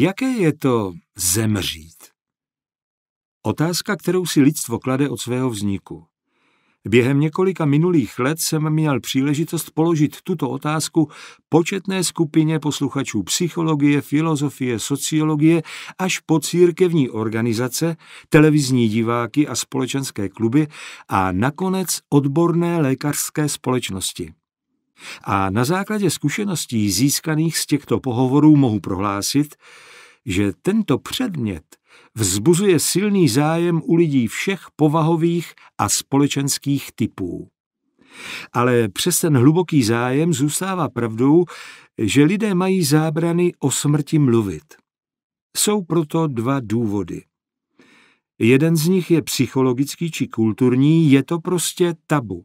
Jaké je to zemřít? Otázka, kterou si lidstvo klade od svého vzniku. Během několika minulých let jsem měl příležitost položit tuto otázku početné skupině posluchačů psychologie, filozofie, sociologie až po církevní organizace, televizní diváky a společenské kluby a nakonec odborné lékařské společnosti. A na základě zkušeností získaných z těchto pohovorů mohu prohlásit, že tento předmět vzbuzuje silný zájem u lidí všech povahových a společenských typů. Ale přes ten hluboký zájem zůstává pravdou, že lidé mají zábrany o smrti mluvit. Jsou proto dva důvody. Jeden z nich je psychologický či kulturní, je to prostě tabu.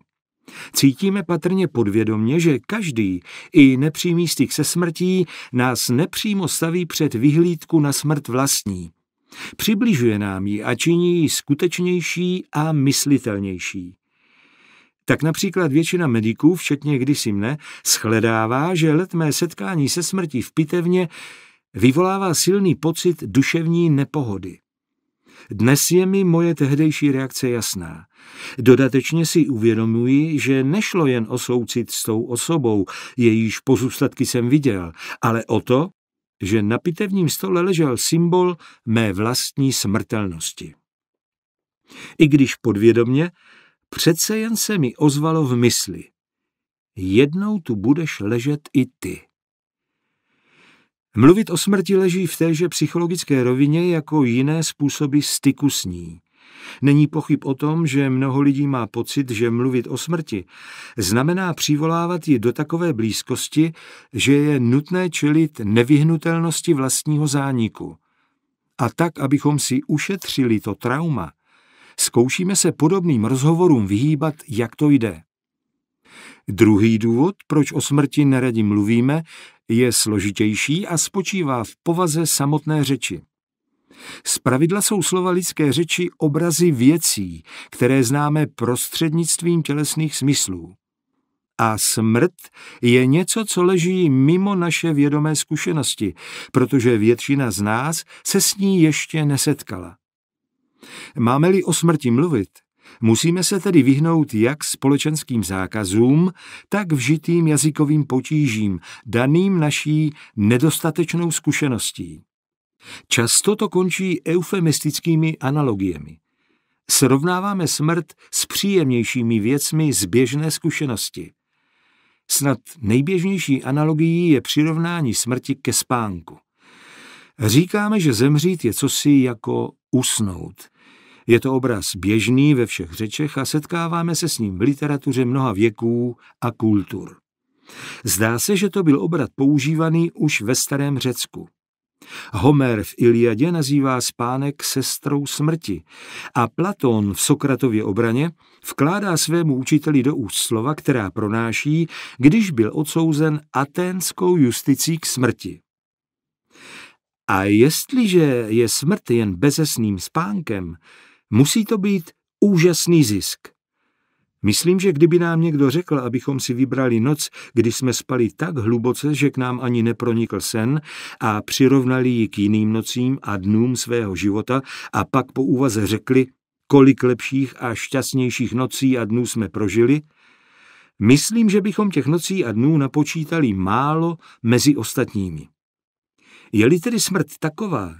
Cítíme patrně podvědomně, že každý, i nepřímý styk se smrtí, nás nepřímo staví před vyhlídku na smrt vlastní. Přibližuje nám ji a činí ji skutečnější a myslitelnější. Tak například většina mediků, včetně kdysi mne, shledává, že letmé setkání se smrtí v pitevně vyvolává silný pocit duševní nepohody. Dnes je mi moje tehdejší reakce jasná. Dodatečně si uvědomuji, že nešlo jen o soucit s tou osobou, jejíž pozůstatky jsem viděl, ale o to, že na pitevním stole ležel symbol mé vlastní smrtelnosti. I když podvědomně, přece jen se mi ozvalo v mysli. Jednou tu budeš ležet i ty. Mluvit o smrti leží v téže psychologické rovině jako jiné způsoby styku s ní. Není pochyb o tom, že mnoho lidí má pocit, že mluvit o smrti znamená přivolávat ji do takové blízkosti, že je nutné čelit nevyhnutelnosti vlastního zániku. A tak, abychom si ušetřili to trauma, zkoušíme se podobným rozhovorům vyhýbat, jak to jde. Druhý důvod, proč o smrti neradi mluvíme, je složitější a spočívá v povaze samotné řeči. Spravidla jsou slova lidské řeči obrazy věcí, které známe prostřednictvím tělesných smyslů. A smrt je něco, co leží mimo naše vědomé zkušenosti, protože většina z nás se s ní ještě nesetkala. Máme-li o smrti mluvit, Musíme se tedy vyhnout jak společenským zákazům, tak vžitým jazykovým potížím, daným naší nedostatečnou zkušeností. Často to končí eufemistickými analogiemi. Srovnáváme smrt s příjemnějšími věcmi z běžné zkušenosti. Snad nejběžnější analogií je přirovnání smrti ke spánku. Říkáme, že zemřít je cosi jako usnout – je to obraz běžný ve všech řečech a setkáváme se s ním v literatuře mnoha věků a kultur. Zdá se, že to byl obrat používaný už ve starém Řecku. Homer v Iliadě nazývá spánek sestrou smrti a Platón v Sokratově obraně vkládá svému učiteli do úst slova, která pronáší, když byl odsouzen aténskou justicí k smrti. A jestliže je smrt jen bezesným spánkem, Musí to být úžasný zisk. Myslím, že kdyby nám někdo řekl, abychom si vybrali noc, kdy jsme spali tak hluboce, že k nám ani nepronikl sen a přirovnali ji k jiným nocím a dnům svého života a pak po úvaze řekli, kolik lepších a šťastnějších nocí a dnů jsme prožili, myslím, že bychom těch nocí a dnů napočítali málo mezi ostatními. Je-li tedy smrt taková,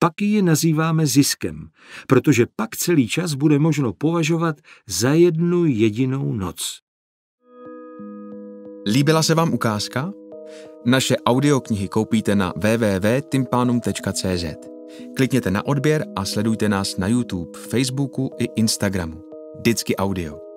pak ji nazýváme ziskem, protože pak celý čas bude možno považovat za jednu jedinou noc. Líbila se vám ukázka? Naše audioknihy koupíte na www.timpanum.cz. Klikněte na odběr a sledujte nás na YouTube, Facebooku i Instagramu. Vždycky audio.